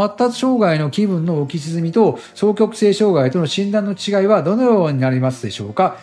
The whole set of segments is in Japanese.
発達障害の気分の浮き沈みと双極性障害との診断の違いはどのようになりますでしょうか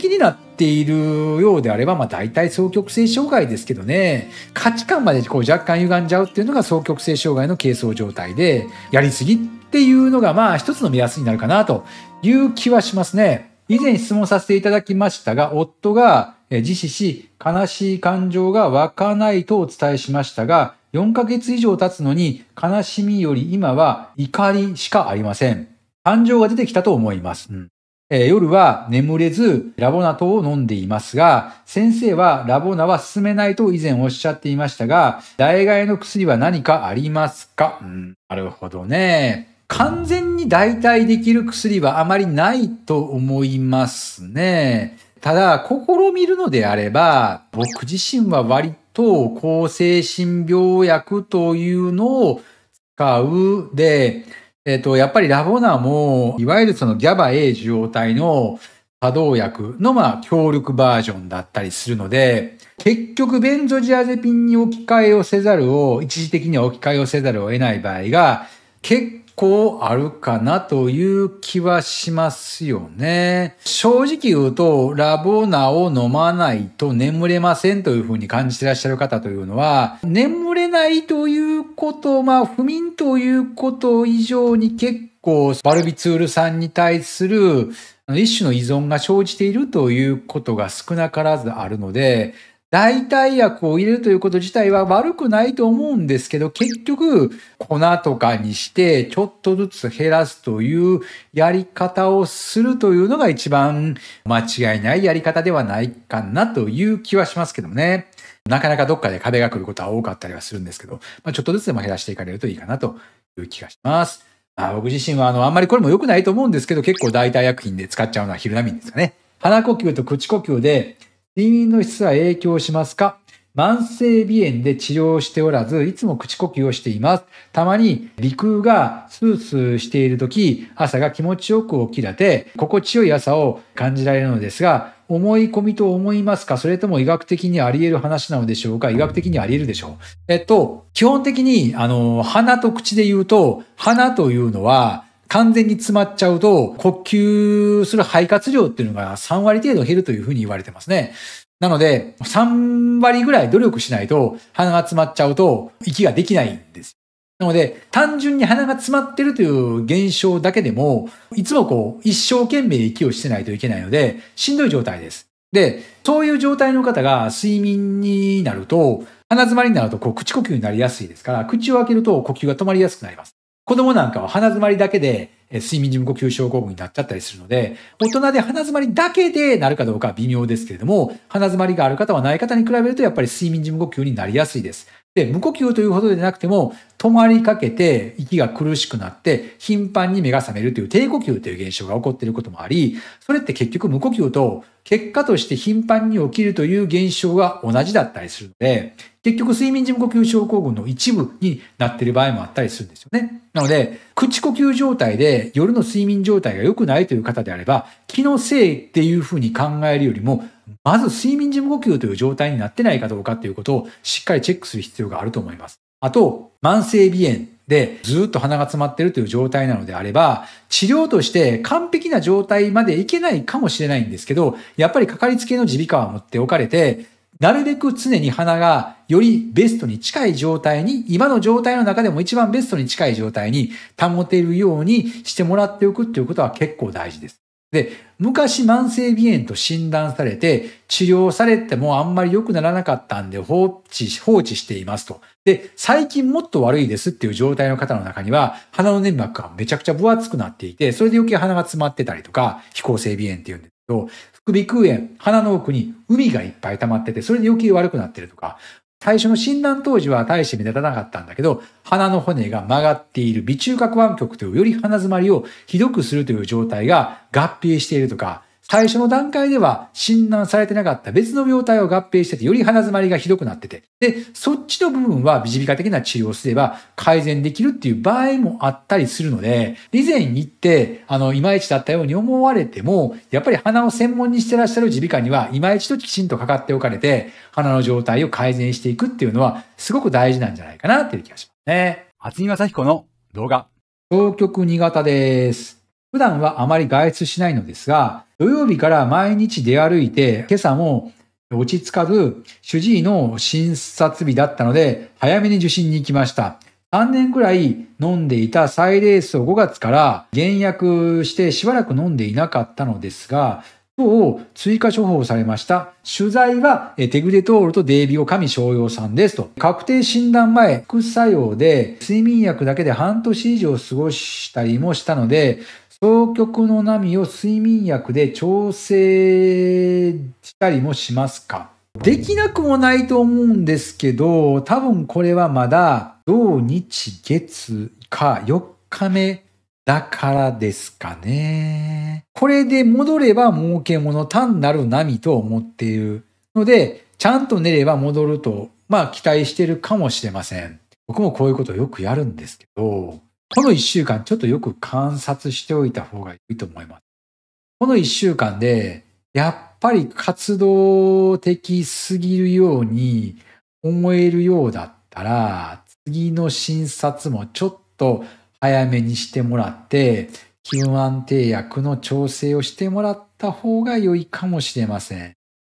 気になっているようであれば、まあ大体双極性障害ですけどね、価値観までこう若干歪んじゃうっていうのが双極性障害の軽装状態で、やりすぎっていうのがまあ一つの目安になるかなという気はしますね。以前質問させていただきましたが、夫が自死し、悲しい感情が湧かないとお伝えしましたが、4ヶ月以上経つのに悲しみより今は怒りしかありません。感情が出てきたと思います。うんえー、夜は眠れずラボナ糖を飲んでいますが、先生はラボナは進めないと以前おっしゃっていましたが、代替の薬は何かありますか、うん、なるほどね。完全に代替できる薬はあまりないと思いますね。ただ、試みるのであれば、僕自身は割等抗精神病薬というのを使うで、えっと、やっぱりラボナも、いわゆるそのギャバ a a 受容体の作動薬の、まあ、協力バージョンだったりするので、結局、ベンゾジアゼピンに置き換えをせざるを、一時的には置き換えをせざるを得ない場合が、結構あるかなという気はしますよね。正直言うと、ラボナを飲まないと眠れませんというふうに感じてらっしゃる方というのは、眠れないということ、まあ、不眠ということ以上に結構、バルビツールさんに対する一種の依存が生じているということが少なからずあるので、代替薬を入れるということ自体は悪くないと思うんですけど、結局、粉とかにして、ちょっとずつ減らすというやり方をするというのが一番間違いないやり方ではないかなという気はしますけどもね。なかなかどっかで壁が来ることは多かったりはするんですけど、まあ、ちょっとずつでも減らしていかれるといいかなという気がします。まあ、僕自身はあの、あんまりこれも良くないと思うんですけど、結構代替薬品で使っちゃうのはヒルナミンですかね。鼻呼吸と口呼吸で、睡眠の質は影響しますか慢性鼻炎で治療しておらず、いつも口呼吸をしています。たまに、鼻腔がスースーしている時、朝が気持ちよく起きられ、心地よい朝を感じられるのですが、思い込みと思いますかそれとも医学的にあり得る話なのでしょうか医学的にあり得るでしょうえっと、基本的に、あの、鼻と口で言うと、鼻というのは、完全に詰まっちゃうと、呼吸する肺活量っていうのが3割程度減るというふうに言われてますね。なので、3割ぐらい努力しないと鼻が詰まっちゃうと息ができないんです。なので、単純に鼻が詰まってるという現象だけでも、いつもこう、一生懸命息をしてないといけないので、しんどい状態です。で、そういう状態の方が睡眠になると、鼻詰まりになるとこう口呼吸になりやすいですから、口を開けると呼吸が止まりやすくなります。子供なんかは鼻詰まりだけで、睡眠時無呼吸症候群になっちゃったりするので、大人で鼻詰まりだけでなるかどうかは微妙ですけれども、鼻詰まりがある方はない方に比べるとやっぱり睡眠時無呼吸になりやすいです。で、無呼吸というほどでなくても、止まりかけて息が苦しくなって、頻繁に目が覚めるという低呼吸という現象が起こっていることもあり、それって結局無呼吸と結果として頻繁に起きるという現象が同じだったりするので、結局睡眠時無呼吸症候群の一部になっている場合もあったりするんですよね。なので、口呼吸状態で夜の睡眠状態が良くないという方であれば、気のせいっていうふうに考えるよりも、まず睡眠時無呼吸という状態になってないかどうかということをしっかりチェックする必要があると思います。あと、慢性鼻炎でずっと鼻が詰まってるという状態なのであれば、治療として完璧な状態までいけないかもしれないんですけど、やっぱりかかりつけの耳鼻科は持っておかれて、なるべく常に鼻がよりベストに近い状態に、今の状態の中でも一番ベストに近い状態に保てるようにしてもらっておくっていうことは結構大事です。で、昔慢性鼻炎と診断されて、治療されてもあんまり良くならなかったんで放置、放置していますと。で、最近もっと悪いですっていう状態の方の中には、鼻の粘膜がめちゃくちゃ分厚くなっていて、それで余計鼻が詰まってたりとか、非行性鼻炎っていうんですけど、副鼻腔炎、鼻の奥に海がいっぱい溜まってて、それで余計悪くなってるとか、最初の診断当時は大して目立たなかったんだけど、鼻の骨が曲がっている微中隔湾曲というより鼻詰まりをひどくするという状態が合併しているとか、最初の段階では診断されてなかった別の病態を合併してて、より鼻詰まりがひどくなってて、で、そっちの部分は耳鼻科的な治療をすれば改善できるっていう場合もあったりするので、以前に行って、あの、いまいちだったように思われても、やっぱり鼻を専門にしてらっしゃる耳鼻科には、いまいちときちんとかかっておかれて、鼻の状態を改善していくっていうのは、すごく大事なんじゃないかなっていう気がしますね。初見正彦の動画。当局2型です。普段はあまり外出しないのですが、土曜日から毎日出歩いて、今朝も落ち着かず、主治医の診察日だったので、早めに受診に行きました。3年くらい飲んでいたサイレースを5月から減薬してしばらく飲んでいなかったのですが、今日追加処方されました。取材はテグデトールとデイビオ神商用さんですと。確定診断前、副作用で睡眠薬だけで半年以上過ごしたりもしたので、双極の波を睡眠薬で調整したりもしますかできなくもないと思うんですけど、多分これはまだ、土日月か4日目だからですかね。これで戻れば儲けもの単なる波と思っているので、ちゃんと寝れば戻ると、まあ期待してるかもしれません。僕もこういうことよくやるんですけど、この1週間ちょっとよく観察しておいた方がいいと思います。この1週間で、やっぱり活動的すぎるように思えるようだったら、次の診察もちょっと早めにしてもらって、気分安定薬の調整をしてもらった方が良いかもしれません。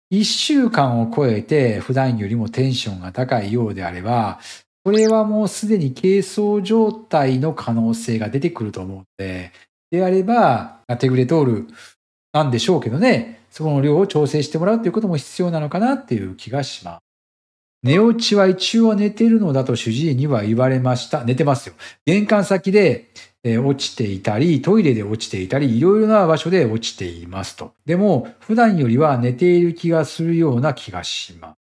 一週間を超えて普段よりもテンションが高いようであれば、これはもうすでに軽装状態の可能性が出てくると思うので、であれば、ナテグレトールなんでしょうけどね、そこの量を調整してもらうということも必要なのかなっていう気がします。寝落ちは一応寝てるのだと主治医には言われました。寝てますよ。玄関先で、えー、落ちていたり、トイレで落ちていたり、いろいろな場所で落ちていますと。でも、普段よりは寝ている気がするような気がします。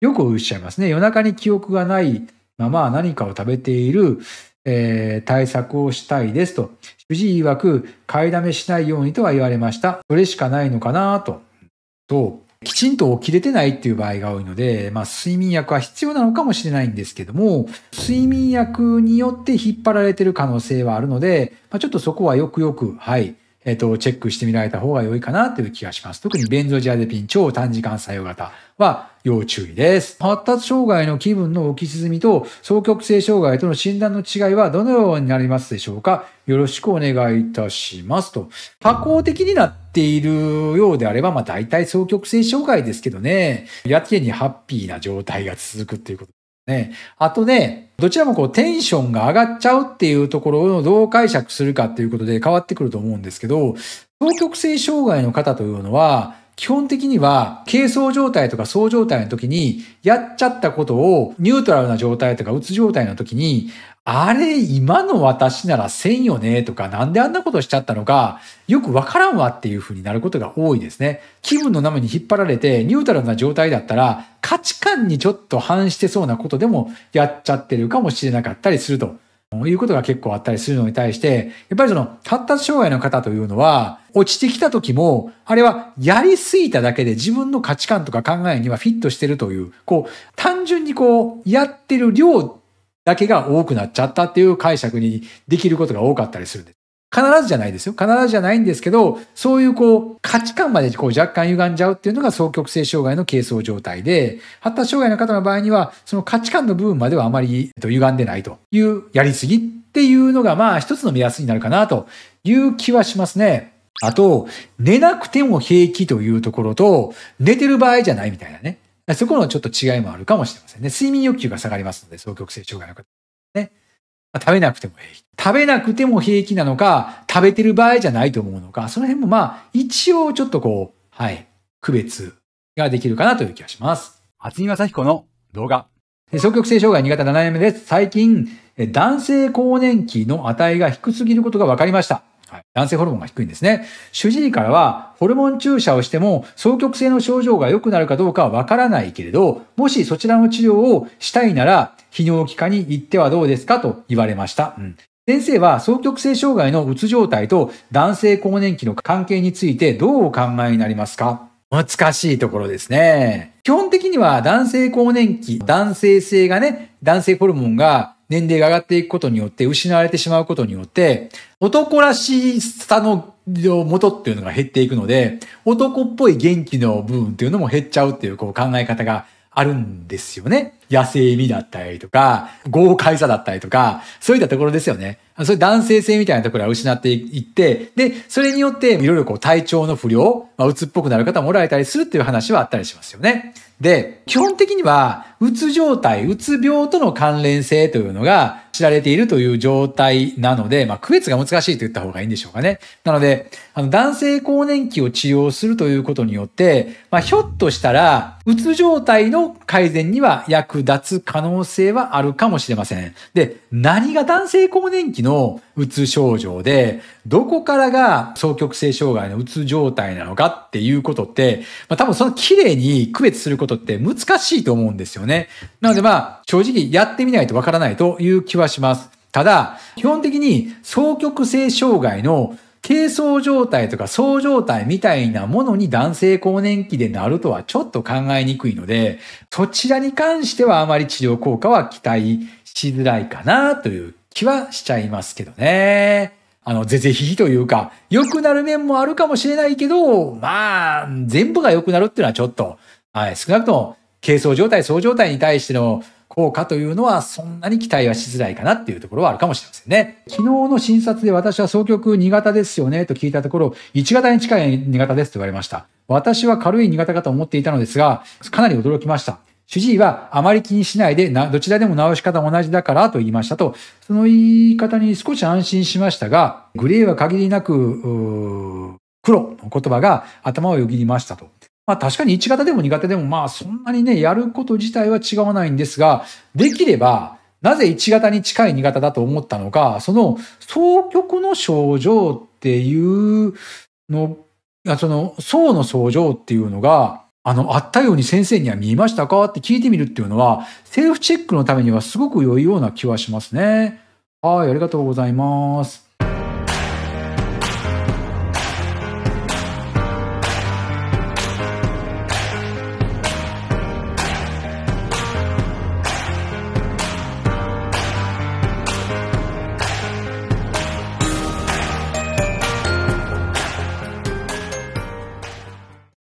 よくしちゃいますね。夜中に記憶がないまま何かを食べている、えー、対策をしたいですと。主治医曰く買いだめしないようにとは言われました。それしかないのかなと。と、きちんと起きれてないっていう場合が多いので、まあ睡眠薬は必要なのかもしれないんですけども、睡眠薬によって引っ張られてる可能性はあるので、まあ、ちょっとそこはよくよく、はい、えっ、と、チェックしてみられた方が良いかなという気がします。特にベンゾジアゼピン超短時間作用型は要注意です。発達障害の気分の浮き沈みと双極性障害との診断の違いはどのようになりますでしょうかよろしくお願いいたしますと。多項的になっているようであれば、まあ大体双極性障害ですけどね、やけにハッピーな状態が続くっていうこと。ね。あとね、どちらもこうテンションが上がっちゃうっていうところをどう解釈するかっていうことで変わってくると思うんですけど、双極性障害の方というのは、基本的には、軽装状態とかそ状態の時に、やっちゃったことをニュートラルな状態とかうつ状態の時に、あれ、今の私ならせんよねとか、なんであんなことしちゃったのか、よくわからんわっていう風になることが多いですね。気分の波に引っ張られて、ニュートラルな状態だったら、価値観にちょっと反してそうなことでもやっちゃってるかもしれなかったりすると。いうことが結構あったりするのに対して、やっぱりその発達障害の方というのは、落ちてきた時も、あれはやりすぎただけで自分の価値観とか考えにはフィットしてるという、こう、単純にこう、やってる量だけが多くなっちゃったっていう解釈にできることが多かったりするんです。必ずじゃないですよ。必ずじゃないんですけど、そういうこう、価値観までこう若干歪んじゃうっていうのが双極性障害の軽装状態で、発達障害の方の場合には、その価値観の部分まではあまり歪んでないというやりすぎっていうのが、まあ一つの目安になるかなという気はしますね。あと、寝なくても平気というところと、寝てる場合じゃないみたいなね。そこのちょっと違いもあるかもしれませんね。睡眠欲求が下がりますので、双極性障害の方。ね。まあ、食べなくても平気。食べなくても平気なのか、食べてる場合じゃないと思うのか、その辺もまあ、一応ちょっとこう、はい、区別ができるかなという気がします。厚木正彦の動画。双極性障害2型7年目です。最近、男性更年期の値が低すぎることが分かりました。はい、男性ホルモンが低いんですね。主治医からは、ホルモン注射をしても、双極性の症状が良くなるかどうかはわからないけれど、もしそちらの治療をしたいなら、泌尿器科に行ってはどうですかと言われました。うん先生は双極性障害のうつ状態と男性更年期の関係についてどうお考えになりますか難しいところですね。基本的には男性更年期、男性性がね、男性ホルモンが年齢が上がっていくことによって、失われてしまうことによって、男らしさの元っていうのが減っていくので、男っぽい元気の部分っていうのも減っちゃうっていうこう考え方があるんですよね。野生味だったりとか、豪快さだったりとか、そういったところですよね。そういう男性性みたいなところは失っていって、で、それによっていろいろこう体調の不良、まあ、うつっぽくなる方もおられたりするっていう話はあったりしますよね。で、基本的には、うつ状態、うつ病との関連性というのが知られているという状態なので、まあ、区別が難しいと言った方がいいんでしょうかね。なので、あの、男性更年期を治療するということによって、まあ、ひょっとしたら、うつ状態の改善には役剥奪可能性はあるかもしれません。で、何が男性更年期のうつ症状で、どこからが双極性障害のうつ状態なのかっていうことって、まあ、多分その綺麗に区別することって難しいと思うんですよね。なのでまあ、正直やってみないとわからないという気はします。ただ、基本的に双極性障害の軽装状態とか総状態みたいなものに男性更年期でなるとはちょっと考えにくいので、そちらに関してはあまり治療効果は期待しづらいかなという気はしちゃいますけどね。あの、是々非というか、良くなる面もあるかもしれないけど、まあ、全部が良くなるっていうのはちょっと、はい、少なくとも、軽装状態、総状態に対しての効果というのはそんなに期待はしづらいかなっていうところはあるかもしれませんね。昨日の診察で私は双極2型ですよねと聞いたところ、1型に近い2型ですと言われました。私は軽い2型かと思っていたのですが、かなり驚きました。主治医はあまり気にしないでどちらでも治し方同じだからと言いましたと、その言い方に少し安心しましたが、グレーは限りなく、黒の言葉が頭をよぎりましたと。まあ確かに1型でも2型でもまあそんなにね、やること自体は違わないんですが、できれば、なぜ1型に近い2型だと思ったのか、その双極の症状っていうの、その層の症状っていうのが、あの、あったように先生には見えましたかって聞いてみるっていうのは、セルフチェックのためにはすごく良いような気はしますね。はい、ありがとうございます。